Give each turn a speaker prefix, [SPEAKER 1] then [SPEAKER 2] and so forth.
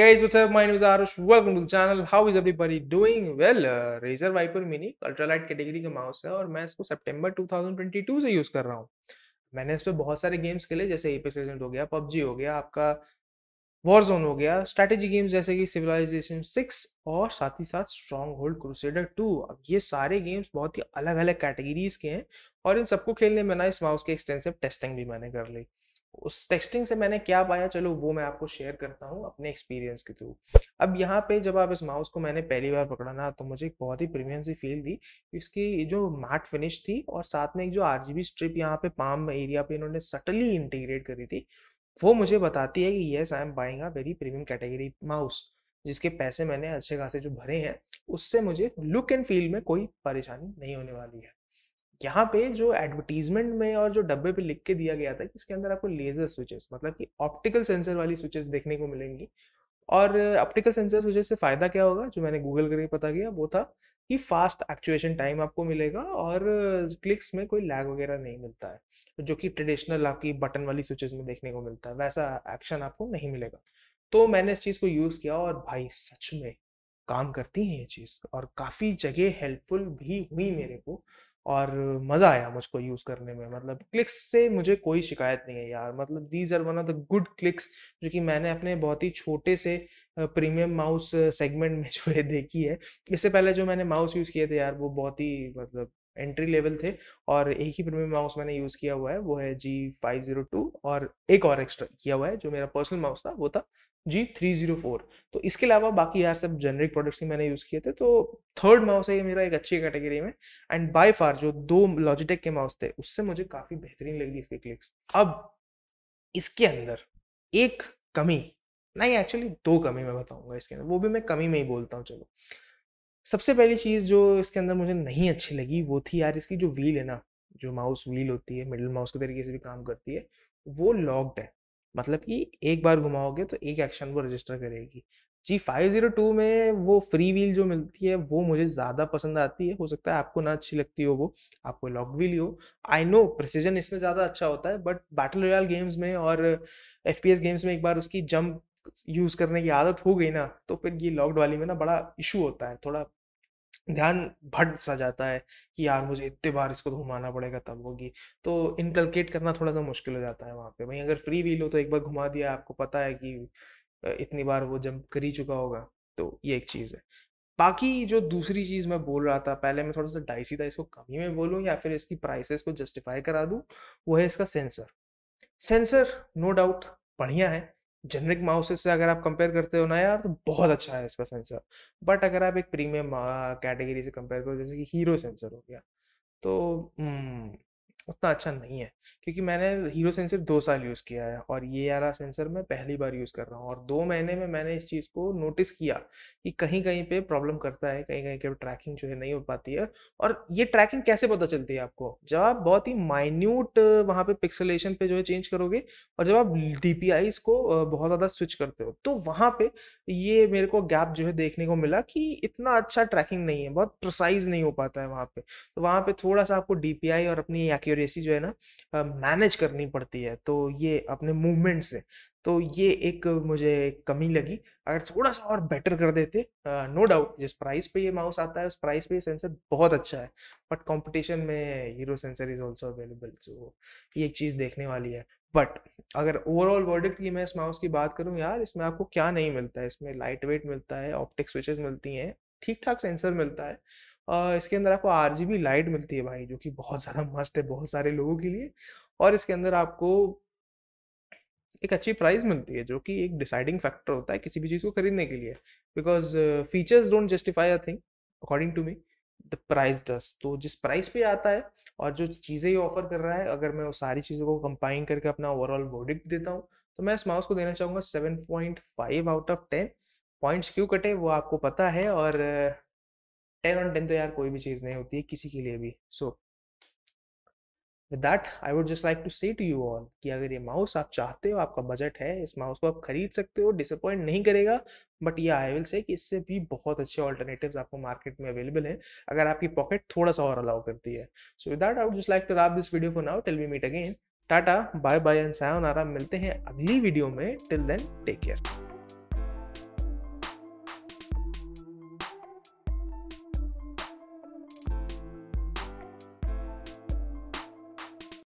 [SPEAKER 1] guys what's up my name is arush welcome to the channel how is everybody doing well uh, razer viper mini ultralight category का mouse है और मैं इसको सितंबर 2022 से use कर रहा हूँ मैंने इस पर बहुत सारे गेम्स खेले जैसे एपेक्स लेजेंड हो गया पबजी हो गया आपका वॉर जोन हो गया स्ट्रैटेजी गेम्स जैसे कि सिविलाइजेशन सिक्स और साथ ही साथ स्ट्रॉन्ग होल्ड क्रूसेडर टू अब ये सारे गेम्स बहुत ही अलग अलग कैटेगरीज के हैं और इन सबको खेलने में ना इस माउस की एक्सटेंसिव टेस्टिंग भी मैंने कर ली उस टेक्सटिंग से मैंने क्या पाया चलो वो मैं आपको शेयर करता हूँ अपने एक्सपीरियंस के थ्रू अब यहाँ पे जब आप इस माउस को मैंने पहली बार पकड़ा ना तो मुझे एक बहुत ही प्रीमियम सी फील दी इसकी जो मैट फिनिश थी और साथ में एक जो आर स्ट्रिप यहाँ पे पाम एरिया पे इन्होंने सटली इंटीग्रेट करी थी वो मुझे बताती है कि yes I am buying a very premium category mouse जिसके पैसे मैंने अच्छे खासे जो भरे हैं उससे मुझे लुक एंड फील में कोई परेशानी नहीं होने वाली है यहाँ पे जो एडवर्टीजमेंट में और जो डब्बे पे लिख के दिया गया था कि इसके अंदर आपको लेजर स्विचेस मतलब कि ऑप्टिकल सेंसर वाली स्विचेस देखने को मिलेंगी और ऑप्टिकल सेंसर स्विचेस से फ़ायदा क्या होगा जो मैंने गूगल करके पता किया वो था कि फास्ट एक्चुएशन टाइम आपको मिलेगा और क्लिक्स में कोई लैग वगैरह नहीं मिलता है जो कि ट्रेडिशनल आपकी बटन वाली स्विचेस में देखने को मिलता है वैसा एक्शन आपको नहीं मिलेगा तो मैंने इस चीज़ को यूज़ किया और भाई सच में काम करती है ये चीज़ और काफ़ी जगह हेल्पफुल भी हुई मेरे को और मज़ा आया मुझको यूज़ करने में मतलब क्लिक्स से मुझे कोई शिकायत नहीं है यार मतलब these are one of the good clicks जो कि मैंने अपने बहुत ही छोटे से प्रीमियम माउस सेगमेंट में जो है देखी है इससे पहले जो मैंने माउस यूज़ किए थे यार वो बहुत ही मतलब एंट्री लेवल थे और एक ही प्रीमियम माउस मैंने यूज़ किया हुआ है वो है जी फाइव जीरो टू और एक और एक्स्ट्रा किया हुआ है जो मेरा पर्सनल माउस था वो था जी थ्री जीरो फोर तो इसके अलावा बाकी यार सब जेनरिक प्रोडक्ट्स ही मैंने यूज़ किए थे तो थर्ड माउस है ये मेरा एक अच्छी कैटेगरी में एंड बाय फार जो दो लॉजिटेक के माउस थे उससे मुझे काफ़ी बेहतरीन लगी इसके क्लिक्स अब इसके अंदर एक कमी नहीं एक्चुअली दो कमी मैं बताऊंगा इसके अंदर वो भी मैं कमी में ही बोलता हूँ चलो सबसे पहली चीज़ जो इसके अंदर मुझे नहीं अच्छी लगी वो थी यार इसकी जो व्हील है ना जो माउस व्हील होती है मिडिल माउस के तरीके से भी काम करती है वो लॉक्ड है मतलब कि एक बार घुमाओगे तो एक एक्शन को रजिस्टर करेगी जी फाइव जीरो टू में वो फ्री व्हील जो मिलती है वो मुझे ज़्यादा पसंद आती है हो सकता है आपको ना अच्छी लगती हो वो आपको लॉक व्हील हो आई नो प्रिसीजन इसमें ज़्यादा अच्छा होता है बट बैटल रॉयल गेम्स में और एफ गेम्स में एक बार उसकी जंप यूज़ करने की आदत हो गई ना तो फिर ये लॉकड वाली में ना बड़ा इशू होता है थोड़ा ध्यान भट सा जाता है कि यार मुझे इतने बार इसको घुमाना पड़ेगा तब होगी तो इनकलकेट करना थोड़ा सा मुश्किल हो जाता है वहाँ पे वहीं अगर फ्री व्हील हो तो एक बार घुमा दिया आपको पता है कि इतनी बार वो जंप कर ही चुका होगा तो ये एक चीज़ है बाकी जो दूसरी चीज़ मैं बोल रहा था पहले मैं थोड़ा सा डाइसी था इसको कमी में बोलूँ या फिर इसकी प्राइसेस को जस्टिफाई करा दूँ वो है इसका सेंसर सेंसर नो डाउट बढ़िया है जेनरिक माउसेस से अगर आप कंपेयर करते हो ना यार तो बहुत अच्छा है इसका सेंसर बट अगर आप एक प्रीमियम कैटेगरी से कंपेयर करो जैसे कि हीरो सेंसर हो गया तो हम्म, उतना अच्छा नहीं है क्योंकि मैंने हीरो सेंसर दो साल यूज़ किया है और ये वाला सेंसर मैं पहली बार यूज़ कर रहा हूँ और दो महीने में मैंने इस चीज़ को नोटिस किया कि कहीं कहीं पे प्रॉब्लम करता है कहीं कहीं के ट्रैकिंग जो है नहीं हो पाती है और ये ट्रैकिंग कैसे पता चलती है आपको जब आप बहुत ही माइन्यूट वहाँ पर पिक्सलेशन पर जो है चेंज करोगे और जब आप डी को बहुत ज़्यादा स्विच करते हो तो वहाँ पर ये मेरे को गैप जो है देखने को मिला कि इतना अच्छा ट्रैकिंग नहीं है बहुत प्रोसाइज नहीं हो पाता है वहाँ पर तो वहाँ पर थोड़ा सा आपको डी और अपनी एक्यूरेट एक्यूरेसी जो है ना मैनेज करनी पड़ती है तो ये अपने मूवमेंट से तो ये एक मुझे कमी लगी अगर थोड़ा सा और बेटर कर देते नो डाउट जिस प्राइस पे ये माउस आता है उस प्राइस पे ये सेंसर बहुत अच्छा है बट कंपटीशन में hero sensor is also available so ये एक चीज़ देखने वाली है बट अगर ओवरऑल वर्डिक्ट की मैं इस माउस की बात करूँ यार इसमें आपको क्या नहीं मिलता है इसमें लाइट वेट मिलता है ऑप्टिक स्विचेस मिलती हैं ठीक ठाक सेंसर मिलता है इसके अंदर आपको आर लाइट मिलती है भाई जो कि बहुत ज़्यादा मस्ट है बहुत सारे लोगों के लिए और इसके अंदर आपको एक अच्छी प्राइस मिलती है जो कि एक डिसाइडिंग फैक्टर होता है किसी भी चीज़ को खरीदने के लिए because features don't justify a thing according to me the price does तो जिस प्राइस पे आता है और जो चीज़ें ये ऑफर कर रहा है अगर मैं वो सारी चीज़ों को कंपाइन करके अपना ओवरऑल वर्डिक्ट देता हूँ तो मैं इस माउस को देना चाहूँगा seven point five out of ten points क्यों कटे वो आपको पता है और टेन ऑन टेन तो यार कोई भी चीज़ नहीं होती है किसी के लिए भी so with that I would just like to say to you all कि अगर ये माउस आप चाहते हो आपका बजट है इस माउस को आप खरीद सकते हो डिसअपॉइंट नहीं करेगा बट ये आई विल से कि इससे भी बहुत अच्छे ऑल्टरनेटिव आपको मार्केट में अवेलेबल हैं अगर आपकी पॉकेट थोड़ा सा और अलाउ करती है so with that I would just like to wrap this video for now till we meet again tata bye bye and सायन आराम मिलते हैं अगली वीडियो में टिल देन टेक केयर